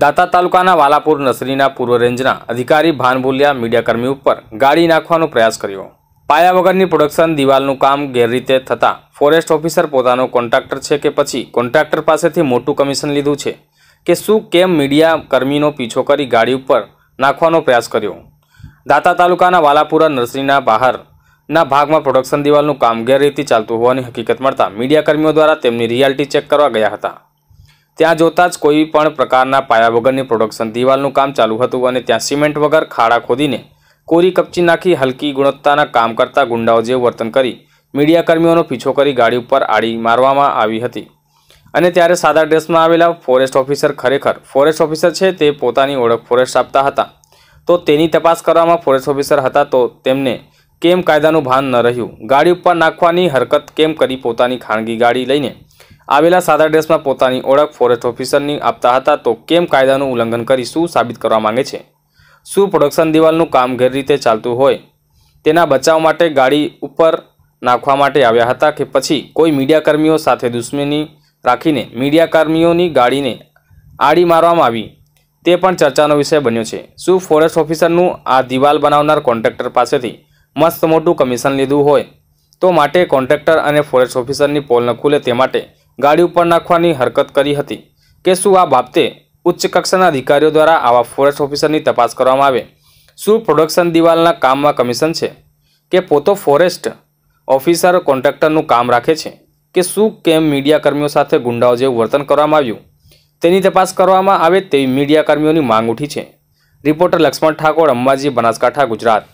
દાતા તાલુકાના વાલાપુર નસરીના પૂર્વ રેન્જના અધિકારી ભાનભુલિયા મીડિયાકર્મી ઉપર ગાડી નાખવાનો પ્રયાસ કર્યો પાયા વગરની પ્રોડક્શન દિવાલનું કામ ગેરરીતે થતાં ફોરેસ્ટ ઓફિસર પોતાનો કોન્ટ્રાક્ટર છે કે પછી કોન્ટ્રાક્ટર પાસેથી મોટું કમિશન લીધું છે કે શું કેમ મીડિયા કર્મીનો પીછો કરી ગાડી ઉપર નાખવાનો પ્રયાસ કર્યો દાતા તાલુકાના વાલાપુરા નર્સરીના બહારના ભાગમાં પ્રોડક્શન દિવાલનું કામ ગેરરીતિ ચાલતું હોવાની હકીકત મળતા મીડિયાકર્મીઓ દ્વારા તેમની રિયાલિટી ચેક કરવા ગયા હતા ત્યાં જોતા જ કોઈ પણ પ્રકારના પાયા વગરની પ્રોડક્શન દિવાલનું કામ ચાલુ હતું અને ત્યાં સિમેન્ટ વગર ખાડા ખોદીને કોરી કપચી નાખી હલકી ગુણવત્તાના કામ કરતા ગુંડાઓ જેવું વર્તન કરી મીડિયાકર્મીઓનો પીછો કરી ગાડી ઉપર આડી મારવામાં આવી હતી અને ત્યારે સાદા ડ્રેસમાં આવેલા ફોરેસ્ટ ઓફિસર ખરેખર ફોરેસ્ટ ઓફિસર છે તે પોતાની ઓળખ ફોરેસ્ટ આપતા હતા તો તેની તપાસ કરવામાં ફોરેસ્ટ ઓફિસર હતા તો તેમને કેમ કાયદાનું ભાન ન રહ્યું ગાડી ઉપર નાખવાની હરકત કેમ કરી પોતાની ખાનગી ગાડી લઈને આવેલા સાદા ડ્રેસમાં પોતાની ઓળખ ફોરેસ્ટ ઓફિસરની આપતા હતા તો કેમ કાયદાનું ઉલ્લંઘન કરી શું સાબિત કરવા માંગે છે શું પ્રોડક્શન દિવાલનું કામ રીતે ચાલતું હોય તેના બચાવ માટે ગાડી ઉપર નાખવા માટે આવ્યા હતા કે પછી કોઈ મીડિયાકર્મીઓ સાથે દુશ્મની રાખીને મીડિયાકર્મીઓની ગાડીને આડી મારવામાં આવી તે પણ ચર્ચાનો વિષય બન્યો છે શું ફોરેસ્ટ ઓફિસરનું આ દિવાલ બનાવનાર કોન્ટ્રાક્ટર પાસેથી મસ્ત મોટું કમિશન લીધું હોય તો માટે કોન્ટ્રાક્ટર અને ફોરેસ્ટ ઓફિસરની પોલ ન ખુલે તે માટે ગાડી ઉપર નાખવાની હરકત કરી હતી કે શું આ બાબતે ઉચ્ચ કક્ષાના અધિકારીઓ દ્વારા આવા ફોરેસ્ટ ઓફિસરની તપાસ કરવામાં આવે શું પ્રોડક્શન દિવાલના કામમાં કમિશન છે કે પોતો ફોરેસ્ટ ઓફિસર કોન્ટ્રાક્ટરનું કામ રાખે છે કે શું કેમ મીડિયાકર્મીઓ સાથે ગુંડાઓ જેવું વર્તન કરવામાં આવ્યું તેની તપાસ કરવામાં આવે તેવી મીડિયાકર્મીઓની માંગ ઉઠી છે રિપોર્ટર લક્ષ્મણ ઠાકોર અંબાજી બનાસકાંઠા ગુજરાત